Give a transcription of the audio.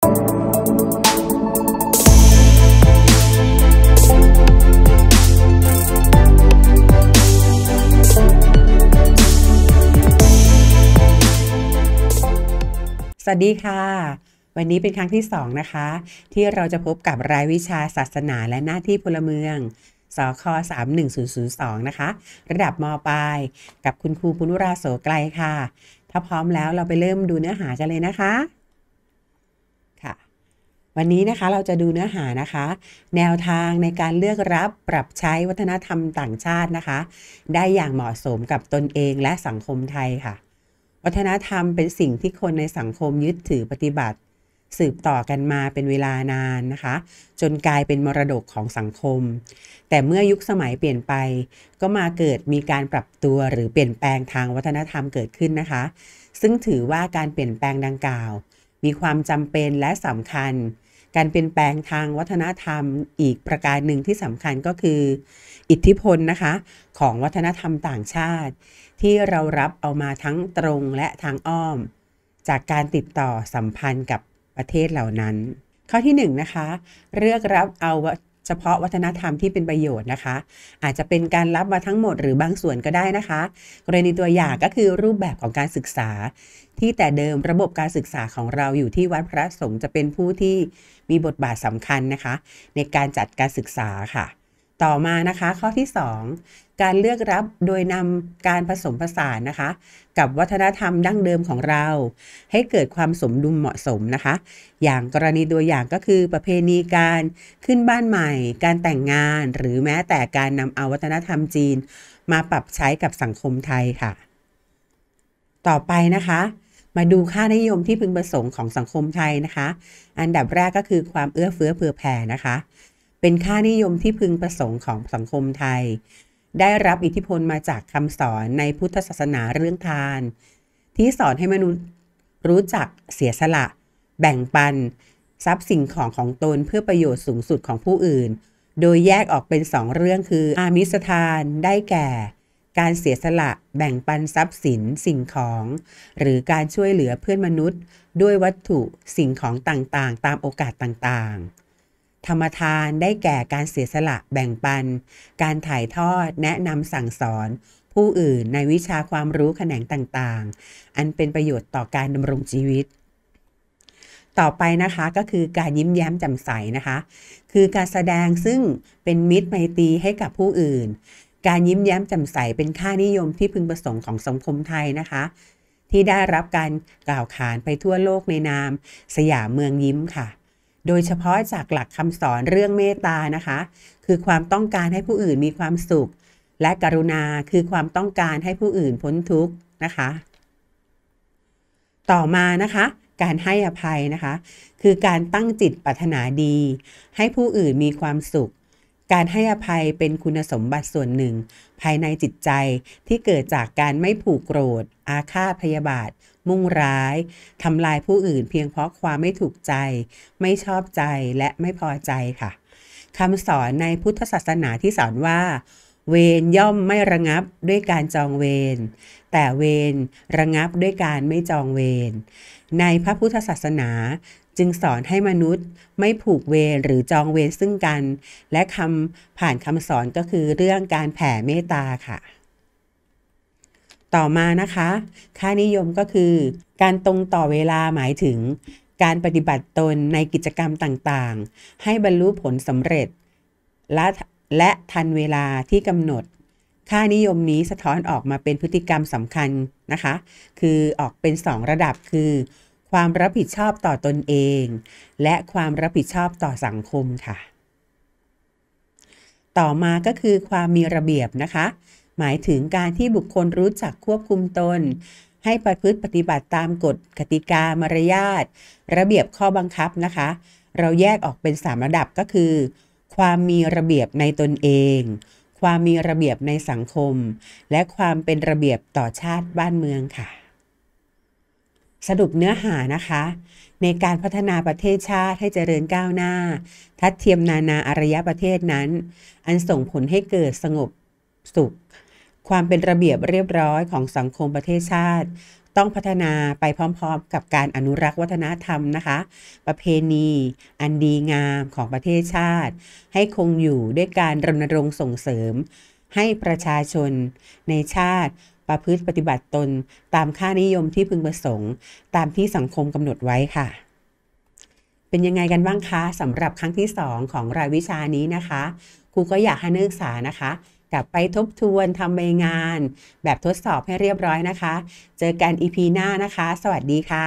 สวัสดีค่ะ วันนี้เป็นครั้งที่ 2 นะคะ ที่เราจะพบกับรายวิชาศาสนาและหน้าที่พลเมืองสค31002 นะคะ ระดับมปลาย กับคุณครูปุณุราโสไกลค่ะ ถ้าพร้อมแล้วเราไปเริ่มดูเนื้อหากันเลยนะคะวันนี้นะคะเราจะดูเนื้อหานะคะ แนวทางในการเลือกรับ ปรับใช้วัฒนธรรมต่างชาตินะคะ ได้อย่างเหมาะสมกับตนเองและสังคมไทยค่ะ วัฒนธรรมเป็นสิ่งที่คนในสังคมยึดถือปฏิบัติ สืบต่อกันมาเป็นเวลานานนะคะ จนกลายเป็นมรดกของสังคม แต่เมื่อยุคสมัยเปลี่ยนไป ก็มาเกิดมีการปรับตัวหรือเปลี่ยนแปลงทางวัฒนธรรมเกิดขึ้นนะคะ ซึ่งถือว่าการเปลี่ยนแปลงดังกล่าวมีความจำเป็นและสำคัญ การเปลี่ยนแปลงทางวัฒนธรรมอีกประการหนึ่งที่สำคัญก็คือ อิทธิพลนะคะของวัฒนธรรมต่างชาติที่เรารับเอามาทั้งตรงและทางอ้อม จากการติดต่อสัมพันธ์กับประเทศเหล่านั้น ข้อที่1นนะคะเลือกรับเอาเฉพาะวัฒนธรรมที่เป็นประโยชน์นะคะ อาจจะเป็นการรับมาทั้งหมดหรือบางส่วนก็ได้นะคะ กรณีตัวอย่างก็คือรูปแบบของการศึกษา ที่แต่เดิมระบบการศึกษาของเราอยู่ที่วัดพระสงฆ์จะเป็นผู้ที่มีบทบาทสำคัญนะคะ ในการจัดการศึกษาค่ะต่อมานะคะข้อที่ 2 การเลือกรับโดยนำการผสมผสานนะคะ กับวัฒนธรรมดั้งเดิมของเรา ให้เกิดความสมดุลเหมาะสมนะคะ อย่างกรณีตัวอย่างก็คือประเพณีการขึ้นบ้านใหม่ การแต่งงานหรือแม้แต่การนำเอาวัฒนธรรมจีน มาปรับใช้กับสังคมไทยค่ะ ต่อไปนะคะ มาดูค่านิยมที่พึงประสงค์ของสังคมไทยนะคะ อันดับแรกก็คือความเอื้อเฟื้อเผื่อแผ่นะคะเป็นค่านิยมที่พึงประสงค์ของสังคมไทย ได้รับอิทธิพลมาจากคำสอนในพุทธศาสนาเรื่องทาน ที่สอนให้มนุษย์รู้จักเสียสละ แบ่งปัน ทรัพย์สิ่งของของตนเพื่อประโยชน์สูงสุดของผู้อื่น โดยแยกออกเป็นสองเรื่องคืออามิสทานได้แก่ การเสียสละแบ่งปันทรัพย์สินสิ่งของ หรือการช่วยเหลือเพื่อนมนุษย์ ด้วยวัตถุสิ่งของต่างๆ ตามโอกาสต่างๆธรรมทานได้แก่การเสียสละแบ่งปัน การถ่ายทอดแนะนำสั่งสอน ผู้อื่นในวิชาความรู้แขนงต่างๆ อันเป็นประโยชน์ต่อการดำรงชีวิต ต่อไปนะคะก็คือการยิ้มแย้มแจ่มใสนะคะ คือการแสดงซึ่งเป็นมิตรไมตรีให้กับผู้อื่น การยิ้มแย้มแจ่มใสเป็นค่านิยมที่พึงประสงค์ของสังคมไทยนะคะ ที่ได้รับการกล่าวขานไปทั่วโลกในนามสยามเมืองยิ้มค่ะโดยเฉพาะจากหลักคำสอนเรื่องเมตตานะคะ คือความต้องการให้ผู้อื่นมีความสุข และกรุณาคือความต้องการให้ผู้อื่นพ้นทุกข์นะคะ ต่อมานะคะ การให้อภัยนะคะ คือการตั้งจิตปรารถนาดี ให้ผู้อื่นมีความสุขการให้อภัยเป็นคุณสมบัติส่วนหนึ่ง ภายในจิตใจที่เกิดจากการไม่ผูกโกรธ อาฆาตพยาบาท มุ่งร้าย ทำลายผู้อื่นเพียงเพราะความไม่ถูกใจ ไม่ชอบใจและไม่พอใจค่ะคำสอนในพุทธศาสนาที่สอนว่า เวรย่อมไม่ระงับด้วยการจองเวรแต่เวรระงับด้วยการไม่จองเวรในพระพุทธศาสนาจึงสอนให้มนุษย์ไม่ผูกเวรหรือจองเวรซึ่งกัน และคำผ่านคำสอนก็คือเรื่องการแผ่เมตตาค่ะ ต่อมานะคะ ค่านิยมก็คือ การตรงต่อเวลาหมายถึง การปฏิบัติตนในกิจกรรมต่างๆ ให้บรรลุผลสำเร็จ และและทันเวลาที่กำหนด ค่านิยมนี้สะท้อนออกมาเป็นพฤติกรรมสำคัญนะคะ คือออกเป็น 2 ระดับคือความรับผิดชอบต่อตนเอง และความรับผิดชอบต่อสังคมค่ะ ต่อมาก็คือความมีระเบียบนะคะ หมายถึงการที่บุคคลรู้จักควบคุมตน ให้ประพฤติปฏิบัติตามกฎกติกามารยาทระเบียบข้อบังคับนะคะ เราแยกออกเป็น3ระดับก็คือความมีระเบียบในตนเอง ความมีระเบียบในสังคม และความเป็นระเบียบต่อชาติบ้านเมืองค่ะสรุปเนื้อหานะคะ ในการพัฒนาประเทศชาติให้เจริญก้าวหน้า ทัดเทียมนานาอารยประเทศนั้น อันส่งผลให้เกิดสงบสุข ความเป็นระเบียบเรียบร้อยของสังคมประเทศชาติ ต้องพัฒนาไปพร้อมๆ กับการอนุรักษ์วัฒนธรรมนะคะ ประเพณี อันดีงามของประเทศชาติ ให้คงอยู่ด้วยการรณรงค์ส่งเสริมให้ประชาชนในชาติประพฤติปฏิบัติตนตามค่านิยมที่พึงประสงค์ ตามที่สังคมกำหนดไว้ค่ะ เป็นยังไงกันบ้างคะสำหรับครั้งที่ 2 ของรายวิชานี้นะคะครูก็อยากให้นักศึกษานะคะ กลับไปทบทวนทำใบงาน แบบทดสอบให้เรียบร้อยนะคะ เจอกัน EP หน้านะคะ สวัสดีค่ะ